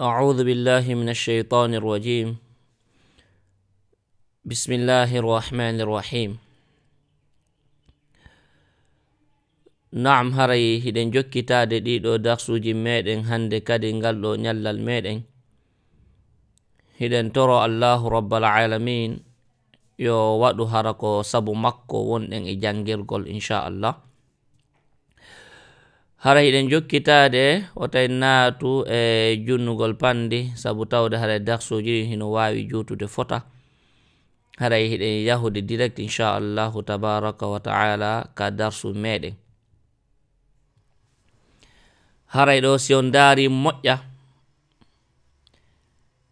أعوذ بالله من الشيطان الرجيم بسم الله الرحمن الرحيم نعم هري هدن جو كتا دي دي دو داقسو جي ميدن هند كده نغلو نيال الميدن هدن ترو الله رب العالمين يو وادو هرقو سبو مكو وندن اجانجير قول إن شاء الله hara hiɗen jokkitade otay naatu e junnugol pandi sabu tawde haɗa e darsuji ɗi hino wawi jutude fota haray hiɗen yahude direct inchallahu tabaraka wa taala ka darsu meɗen haray ɗo si on daari moƴƴa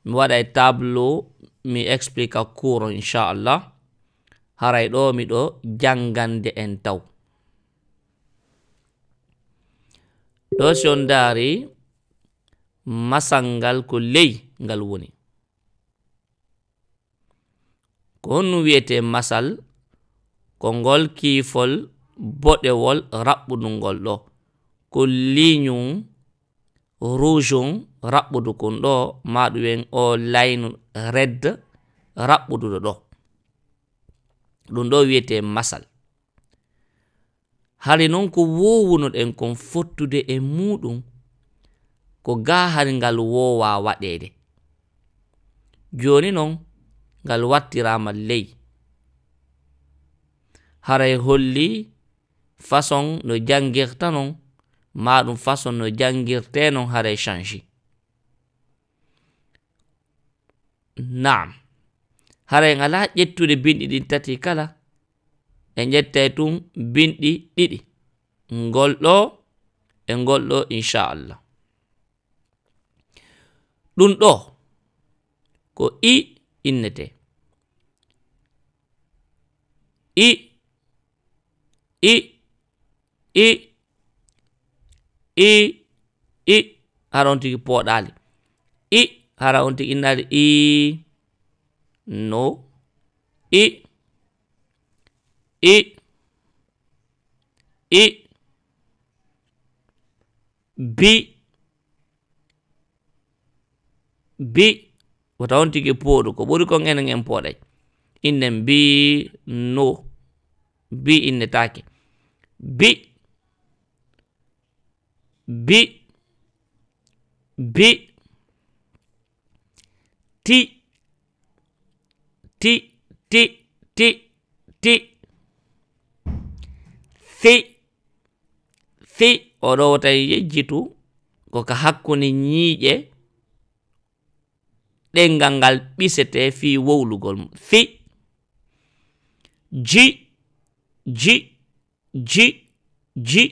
mi waɗay table mi explique a cour inchallah haray ɗo miɗo jangande en taw ɗo si on ndaari masal ngal ko ley ngal woni ko honnu wiyete masal ko ngol kiifol boɗewol raɓɓudungol ɗo ko liñum rougeum raɓɓudu kon ɗo maɗumen o laynu redd raɓɓuduɗo ɗo ɗum ɗo wiyete masal hari noon ko wowunoɗen kon fottude e muɗum ko gahar ngal wowa waɗede joni non ngal wattirama ley haray holli façon no janguirta non maɗum façon no janguirte non haray changi naam haray ngala ƴettude binɗi ɗin tati kala en ƴettee ɗum binɗi ɗiɗi ngol ɗo e ngol ɗo inchallah ɗum ɗo ko i innete i i i i i hara on tigi pooɗaali i hara on tigi innaade i no i i i bi bi wata on tigi pooɗu ko ɓuri kon enen en pooɗay innen B no bi innetake bi bi bi T, T, T, T, T. fi fi oɗo tawi yejjitu koko hakkunde ñiiƴe ɗengal ngal ɓisete fi wowlugol mum fi ji ji ji ji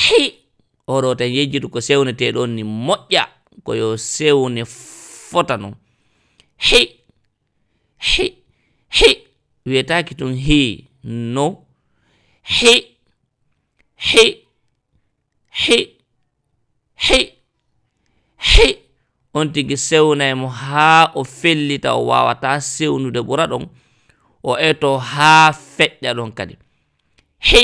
hi oɗo tawi yejjitu ko sewnete ɗon ni moƴƴa koyo sewne fota non hi hi hi wiyetaki tun hi no he he he he he on tigi sewnay mo haa o fellita o wawata sewnude ɓura ɗon o eto haa feƴƴa ɗon kadi hi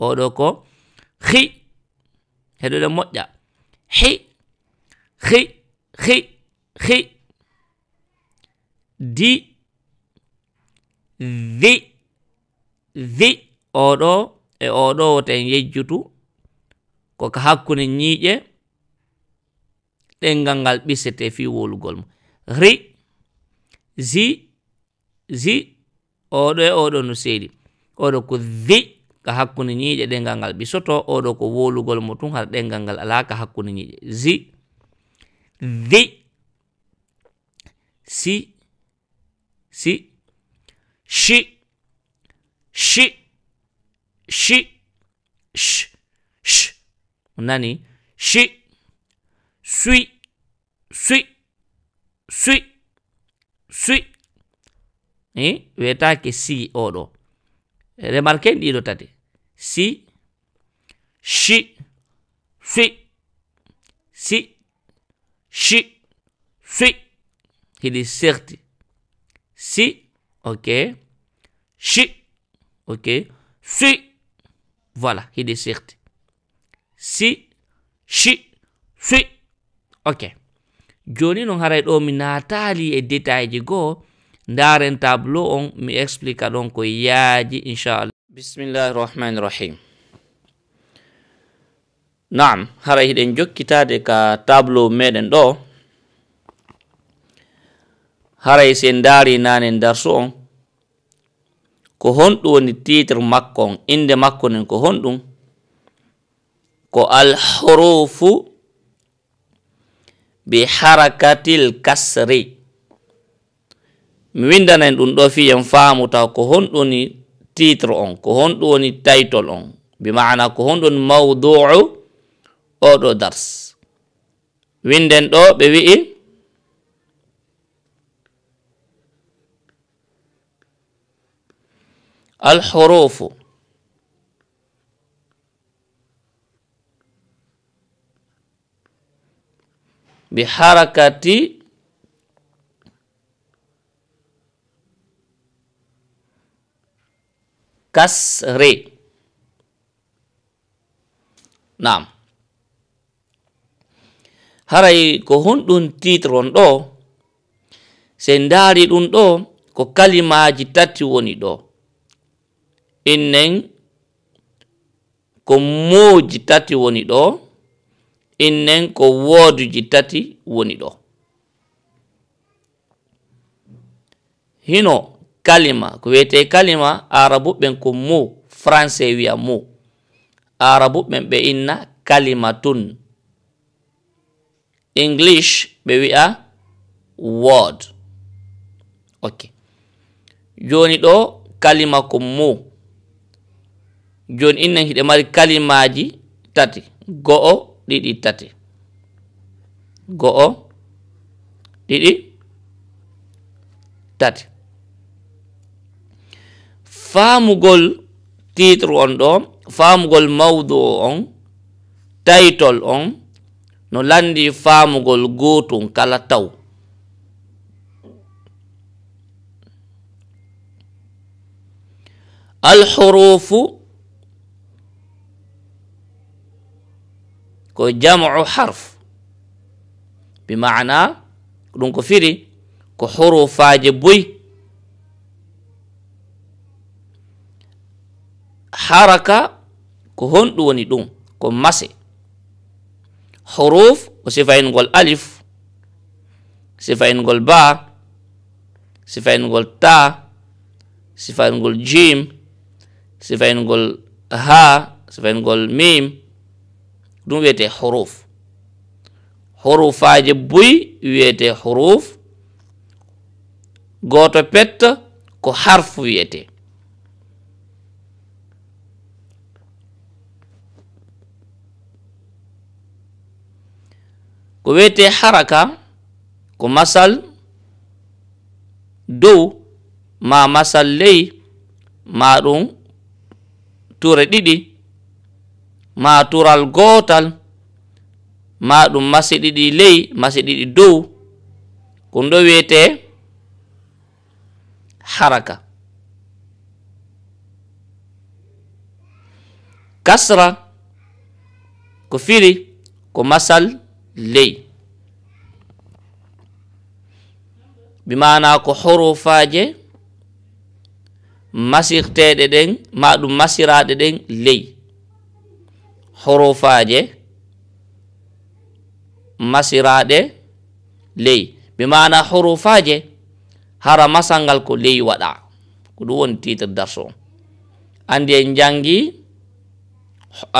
oɗo ko hi heɗoɗe moƴƴa hi hi hi hi di the the oɗo e oɗo woto en yejjutu koko hakkunde ñiiƴe ɗengal ngal ɓisete fi wolugol mum ri zi zi oɗo e oɗo no seeɗi oɗo ko dhi ka hakkunde ñiiƴe ɗengal ngal ɓisoto oɗo ko wolugol mo tun har ɗengal ngal ala ka hakkunde ñiiƴe zi dhi si si chi, chi, chi, ch, ch. sui, Chi, sui, sui. suis, suis. Eh? Ni que si non Remarquez, en le tati. Si, chi, sui, si, chi, sui. est certi. Si, ok. Shi. Ok. Si. Voilà, il est certain. Si. Shi. Si. Ok. Joni non harai do mi natali e detay je go. Ndaren tablo on mi explika don ko yaji inshallah. Bismillahirrahmanirrahim. Naam, harai hiden jokkita de ka tablo meden do. Harai sendari nanen darso on. ko honɗum woni titre makko on inde makko nen ko honɗum ko alhurufu bi harakatil kasri mi windanan ɗum ɗo fiyen faamu taw ko honɗum woni titre on ko honɗum woni title on bi maana ko honɗum woni mawdu'u oɗo dars winden ɗo ɓe wi'i الحروف بحركة كسر نعم هاي كهون دون تيترون دو سنداري دون دو كو كلمة جتاتي دو innen ko mooji tati woni ɗo innen ko wooduji tati woni ɗo hino kalima ko wiyete kalima arabuɓen ko mo français wiya mo arabuɓen ɓe inna kalima tun english ɓe wi'a word ok joni ɗo kalima ko mo joni innen hiɗe mari kalimaji tati go'o ɗiɗi tati go'o ɗiɗi tati faamugol titre on ɗo faamugol mawdu on taitol on no landi faamugol gotum kala taw alhurufu ko jamu harf bi ma'ana dum ko huruf ko hurufaje haraka ko hundu woni dung ko masse huruf ko sifayin gol alif sifayin gol ba sifayin gol ta sifayin gol jim sifayin gol ha sifayin gol mim ɗum wiyete huruf hurufaji buy wiyete huruf goto pet ko harfu wiyete ko wiyete haraka ko masal dow ma masal ley ma ɗum ture ɗiɗi maatural gootal maa ɗum masi ɗiɗi ley masi ɗiɗi dow kon ɗo wiyete haraka kasra ko firi ko masal ley bi mana ko horofaje masirteɗe ɗen ma ɗum masiraɗe ɗen ley horofaje masiraɗe ley bimana horofaje hara masalgal ko ley waɗa ko ɗum woni titre darso andi en jangi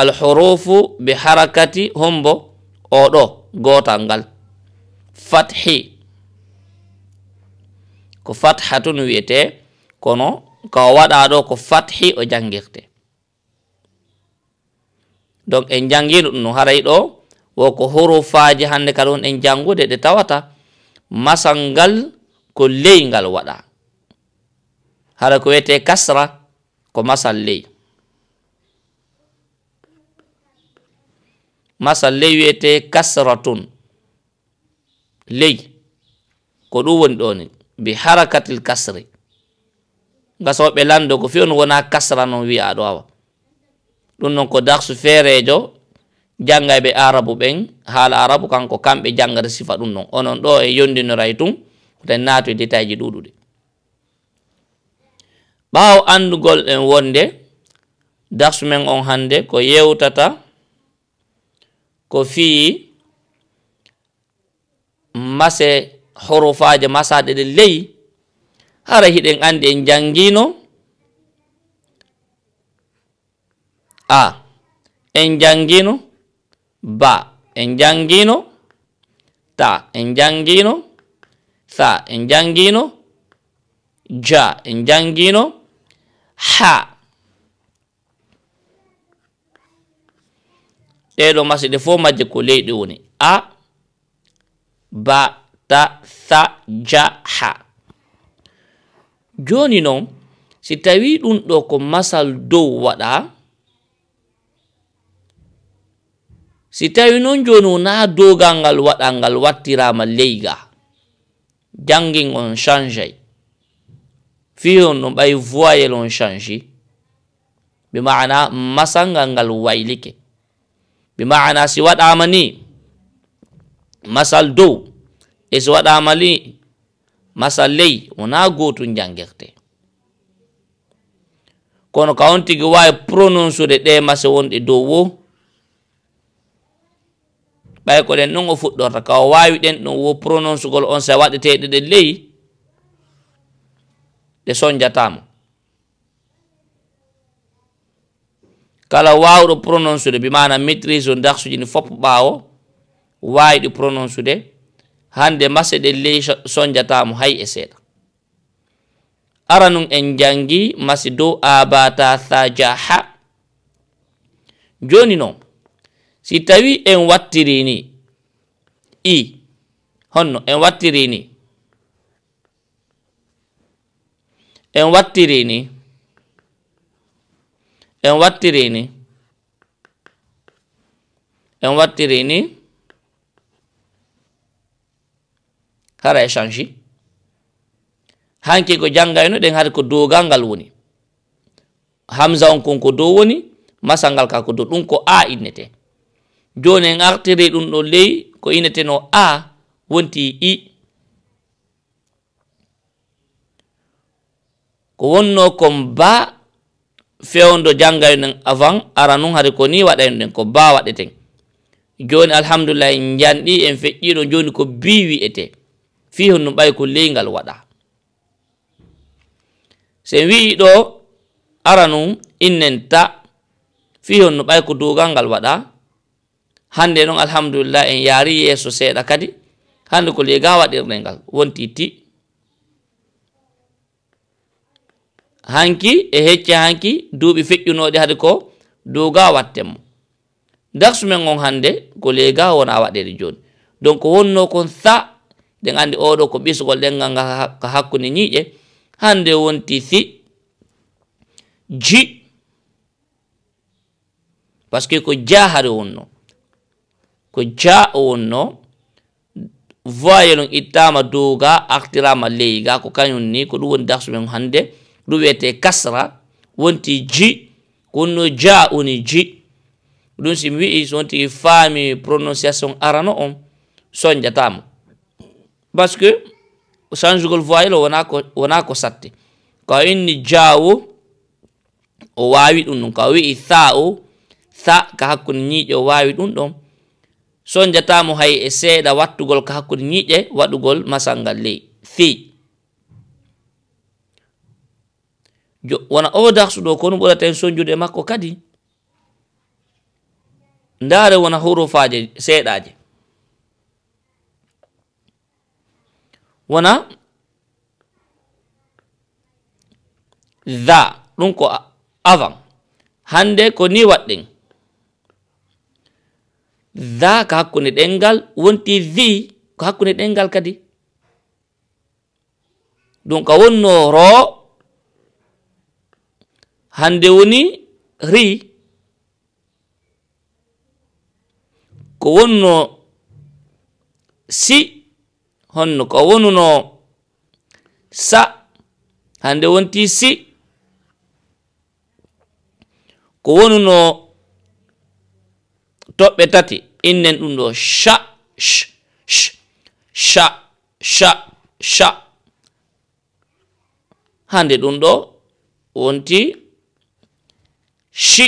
alhorofu be harakati hombo oɗo gotal ngal fathi ko fathatun wiyete kono ko waɗa ɗo ko fathi o jangirte donc en janngi ɗum no haray ɗo woko horofaaji hannde kadi on en janngude ɗe tawata masal ko ley ngal waɗa hara ko wiyete kasra ko masal ley masal ley wiyete kasratun ley ko ɗum woni ɗoni bi harakatil kasri ngaso ɓe lando ko fewno wona kasra non wiya aɗo awa ɗum noon ko darsu feerejo janngay ɓe arabu ɓen haala arabu kanko kamɓe janngata sifa ɗum noon onon ɗo e yondinoray tun koten naatu e détail ji ɗuɗuɗe ɓaawo anndugol en wonde darsu men on hannde ko yewtata ko fii mase horofaaje masaaɗe ɗe ley hara hiɗen anndi en janngino a en janngino ba en janngino ta en janngino sa en janngino ja en janngino ha ɗeɗo masiɗe fof majje ko leyɗi woni a ba ta sa ja ha joni noon si tawi ɗum ɗo ko masal dow waɗa si tawi noon jooni o naa doogal ngal waɗal ngal wattiraama leyga janngin on changey fii on no ɓay voyel on change bi maana masangal ngal waylike bi maana si waɗaama ni masal dow e si waɗaama masal ley o naa gootu njangirte kono ka on tigi waawi prononcede ɗe mase wonɗe do wo ɓay ko ɗen ɗon o fuɗɗorta ka o wawi ɗen ɗum wo prononce gol on sa waɗeteɗe ɗen leyi ɗe soñjatama kala wawɗo prononce de bimana maitrise darsujini fopp ɓawo wawi ɗi prononce de hande masse ɗen leyi soñjatamo hay e seeɗa ara nun en jangi masi dow abata thajaha joni noon si tawi en wattirini i honno en wattirini en wattirini en wattirini en wattirini hara échange e hanki ko janngayno ɗen hade ko dogal ngal woni hamsa on kon ko dow woni masal ngal ka ko dow ɗum ko a innete joni en artiri ɗum ɗo ley ko ineteno a wonti i ko wonno kon ba fewdo janngayo ɗen avant ara nun hade ko ni waɗayno ɗen ko ba waɗeten joni alhamdulillah en janɗi en feƴƴiɗo joni ko bi wi'ete fi hon ɗum ɓawi ko leygal waɗa so en wi'i ɗo ara nun innen ta fi hon no ɓawi ko dugal ngal waɗa hande non alhamdulillah en yaari yeeso seeɗa kadi hande ko liga waɗirde ngal wonti ti hanki e hecce hanki duuɓi feƴƴunoɗi hade ko duga wattenmo darsu men on hande ko liga wona waɗede joni donc wonno kon tha ɗen andi oɗo ko ɓisgol ɗengal ngal ko hakkude ñiiƴe hande wonti si ji par ce que ko jaa hade wonnoo ko ja wonno voyel on ittama doga artirama leyga ko kañum ni ko ɗum woni darsu men hande ɗum wiyete kasra wonti ji kowonno ja oni ji ɗum simi wi'i so wonti faami prononciation arano on soñjatama par ce que changegol voyel o wona ko satte ko inni jawo o wawi ɗum ɗum ko wi'i tha o tha ka hakkude ñiiƴe o wawi ɗum ɗon soñjatamo hay e seeɗa wattugol ko hakkude ñiƴe waɗugol masal ngal ley fey jo wona o darsuɗo kono ɓurata hen soñjude e makko kadi ndaare wona hurufaje seeɗaje wona da ɗum ko avant hande ko ni waɗɗen za ko hakkunde ɗengal wonti vi ko hakkunde ɗengal kadi ɗum ka wonno ro hande woni ri ko wonno si honno ko wonuno sa hande wonti si ko wonuno toɓɓe tati innen ɗum ɗo sha sha sha sha hande ɗum ɗo wonti shi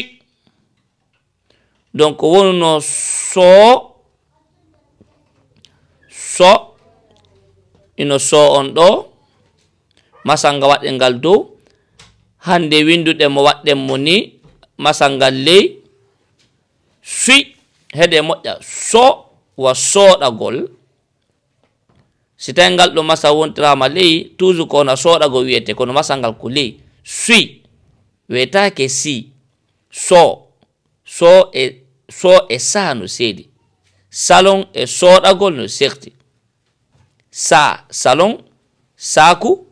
donc wonno so so ino so on ɗo masalga waɗɗe ngal dow hande winduɗe mo waɗɗen mo ni masalngal ley suy heɗe moƴƴa so wa soɗagol si tawi ngal ɗo masa wontirama ley toujours kono soɗago wiyete kono masal ngal ko ley sui wetake si so so e so e sa no seedi salon e soɗagol no serti sa salon saku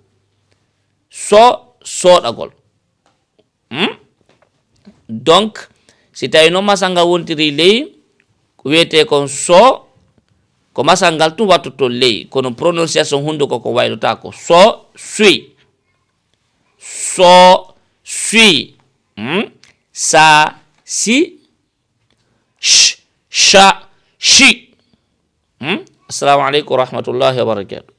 so soɗagol hmm? donc si tawi noon masal ngal wontiri ley wiyete kon so ko masangal tu wattu to ley kono prononciation hunde ko ko waylota ko so sui so sui hmm? sa si sh sha shi hmm? assalamu alaykum wa rahmatullahi